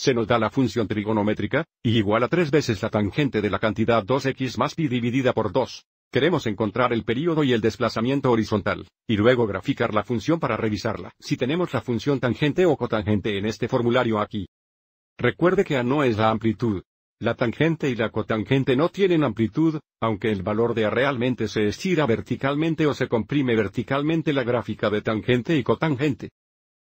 se nos da la función trigonométrica, y igual a tres veces la tangente de la cantidad 2x más pi dividida por 2. Queremos encontrar el período y el desplazamiento horizontal, y luego graficar la función para revisarla, si tenemos la función tangente o cotangente en este formulario aquí. Recuerde que A no es la amplitud. La tangente y la cotangente no tienen amplitud, aunque el valor de A realmente se estira verticalmente o se comprime verticalmente la gráfica de tangente y cotangente.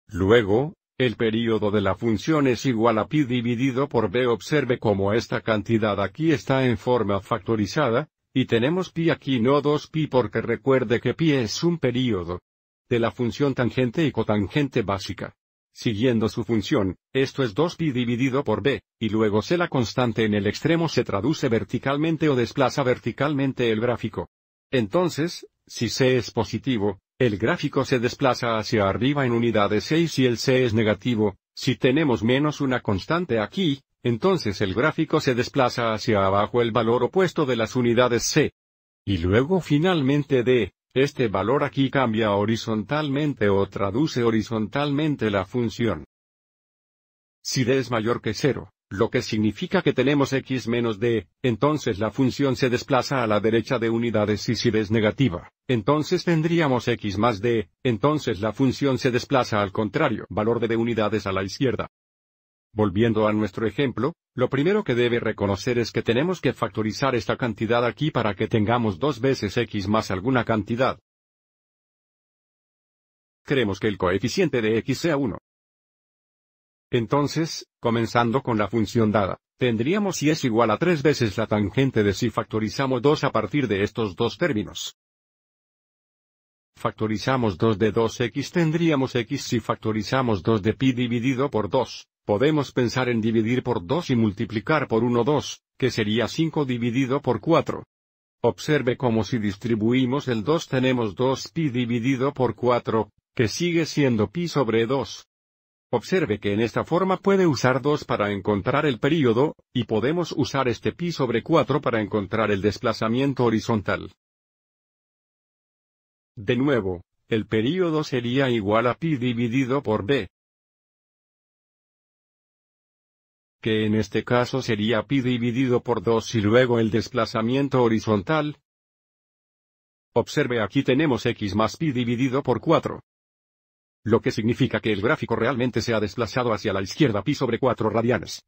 Luego, el periodo de la función es igual a pi dividido por b. Observe cómo esta cantidad aquí está en forma factorizada, y tenemos pi aquí no 2pi porque recuerde que pi es un periodo de la función tangente y cotangente básica. Siguiendo su función, esto es 2pi dividido por b, y luego se la constante en el extremo se traduce verticalmente o desplaza verticalmente el gráfico. Entonces, si c es positivo, el gráfico se desplaza hacia arriba en unidades C y el C es negativo, si tenemos menos una constante aquí, entonces el gráfico se desplaza hacia abajo el valor opuesto de las unidades C. Y luego finalmente D, este valor aquí cambia horizontalmente o traduce horizontalmente la función. Si D es mayor que 0, lo que significa que tenemos x menos d, entonces la función se desplaza a la derecha de unidades y si es negativa, entonces tendríamos x más d, entonces la función se desplaza al contrario, valor de d unidades a la izquierda. Volviendo a nuestro ejemplo, lo primero que debe reconocer es que tenemos que factorizar esta cantidad aquí para que tengamos dos veces x más alguna cantidad. Creemos que el coeficiente de x sea 1. Entonces, comenzando con la función dada, tendríamos y es igual a 3 veces la tangente de si factorizamos 2 a partir de estos dos términos. Factorizamos 2 de 2x tendríamos x si factorizamos 2 de pi dividido por 2. Podemos pensar en dividir por 2 y multiplicar por 1 2, que sería 5 dividido por 4. Observe cómo si distribuimos el 2 tenemos 2pi dividido por 4, que sigue siendo pi sobre 2, Observe que en esta forma puede usar 2 para encontrar el período, y podemos usar este pi sobre 4 para encontrar el desplazamiento horizontal. De nuevo, el período sería igual a pi dividido por b. Que en este caso sería pi dividido por 2 y luego el desplazamiento horizontal. Observe aquí tenemos x más pi dividido por 4. Lo que significa que el gráfico realmente se ha desplazado hacia la izquierda pi sobre 4 radianes.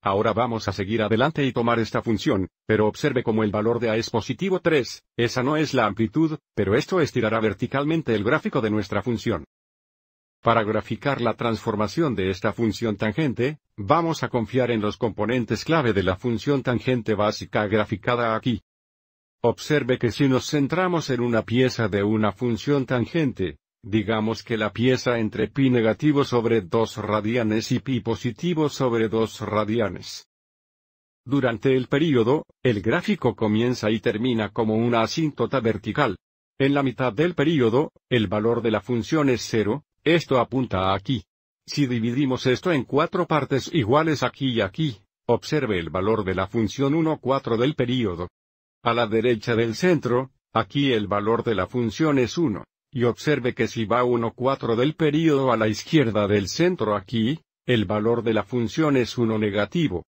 Ahora vamos a seguir adelante y tomar esta función, pero observe como el valor de A es positivo 3, esa no es la amplitud, pero esto estirará verticalmente el gráfico de nuestra función. Para graficar la transformación de esta función tangente, vamos a confiar en los componentes clave de la función tangente básica graficada aquí. Observe que si nos centramos en una pieza de una función tangente, digamos que la pieza entre pi negativo sobre 2 radianes y pi positivo sobre 2 radianes. Durante el período, el gráfico comienza y termina como una asíntota vertical. En la mitad del período, el valor de la función es cero, esto apunta aquí. Si dividimos esto en cuatro partes iguales aquí y aquí, observe el valor de la función 1 4 del período a la derecha del centro, aquí el valor de la función es 1, y observe que si va 1 4 del período a la izquierda del centro aquí, el valor de la función es 1 negativo.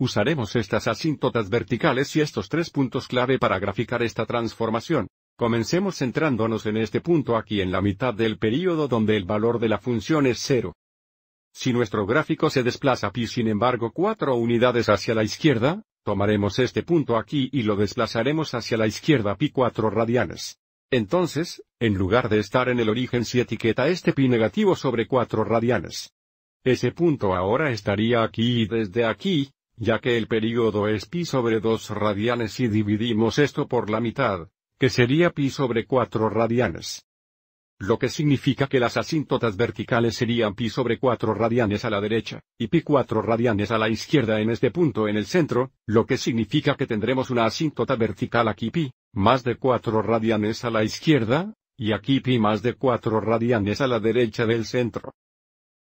Usaremos estas asíntotas verticales y estos tres puntos clave para graficar esta transformación. Comencemos centrándonos en este punto aquí en la mitad del período donde el valor de la función es 0. Si nuestro gráfico se desplaza pi sin embargo 4 unidades hacia la izquierda, Tomaremos este punto aquí y lo desplazaremos hacia la izquierda pi 4 radianes. Entonces, en lugar de estar en el origen si etiqueta este pi negativo sobre 4 radianes. Ese punto ahora estaría aquí y desde aquí, ya que el período es pi sobre 2 radianes y dividimos esto por la mitad, que sería pi sobre 4 radianes lo que significa que las asíntotas verticales serían pi sobre 4 radianes a la derecha, y pi 4 radianes a la izquierda en este punto en el centro, lo que significa que tendremos una asíntota vertical aquí pi, más de 4 radianes a la izquierda, y aquí pi más de 4 radianes a la derecha del centro.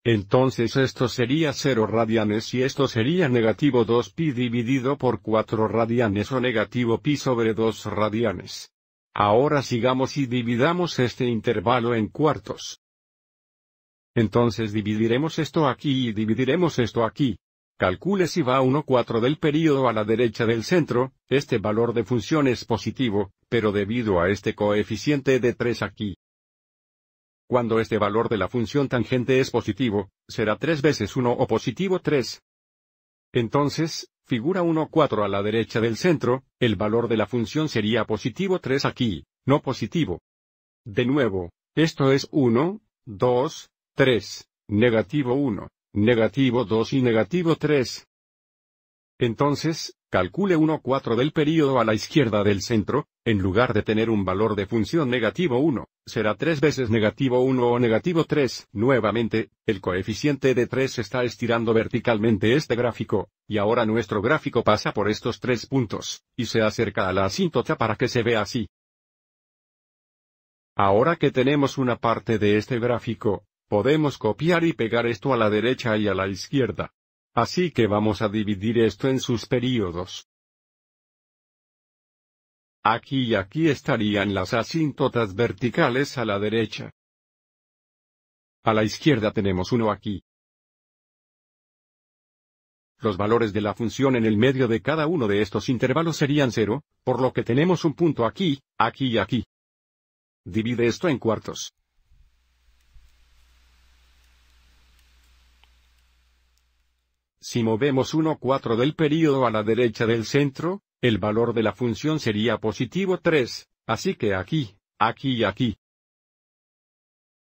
Entonces esto sería 0 radianes y esto sería negativo 2pi dividido por 4 radianes o negativo pi sobre 2 radianes. Ahora sigamos y dividamos este intervalo en cuartos. Entonces dividiremos esto aquí y dividiremos esto aquí. Calcule si va 1,4 del período a la derecha del centro, este valor de función es positivo, pero debido a este coeficiente de 3 aquí. Cuando este valor de la función tangente es positivo, será 3 veces 1 o positivo 3. Entonces, figura 1 4 a la derecha del centro, el valor de la función sería positivo 3 aquí, no positivo. De nuevo, esto es 1, 2, 3, negativo 1, negativo 2 y negativo 3. Entonces, calcule 1 4 del período a la izquierda del centro, en lugar de tener un valor de función negativo 1, será 3 veces negativo 1 o negativo 3. Nuevamente, el coeficiente de 3 está estirando verticalmente este gráfico, y ahora nuestro gráfico pasa por estos tres puntos, y se acerca a la asíntota para que se vea así. Ahora que tenemos una parte de este gráfico, podemos copiar y pegar esto a la derecha y a la izquierda. Así que vamos a dividir esto en sus períodos. Aquí y aquí estarían las asíntotas verticales a la derecha. A la izquierda tenemos uno aquí. Los valores de la función en el medio de cada uno de estos intervalos serían cero, por lo que tenemos un punto aquí, aquí y aquí. Divide esto en cuartos. Si movemos 1,4 del período a la derecha del centro, el valor de la función sería positivo 3, así que aquí, aquí y aquí.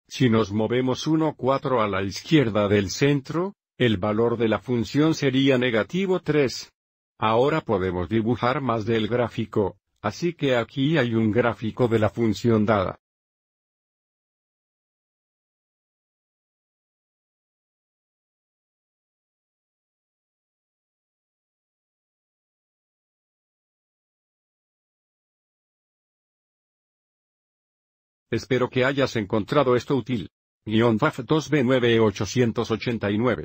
Si nos movemos 1, 4 a la izquierda del centro, el valor de la función sería negativo 3. Ahora podemos dibujar más del gráfico, así que aquí hay un gráfico de la función dada. Espero que hayas encontrado esto útil. Guión FAF 2B9889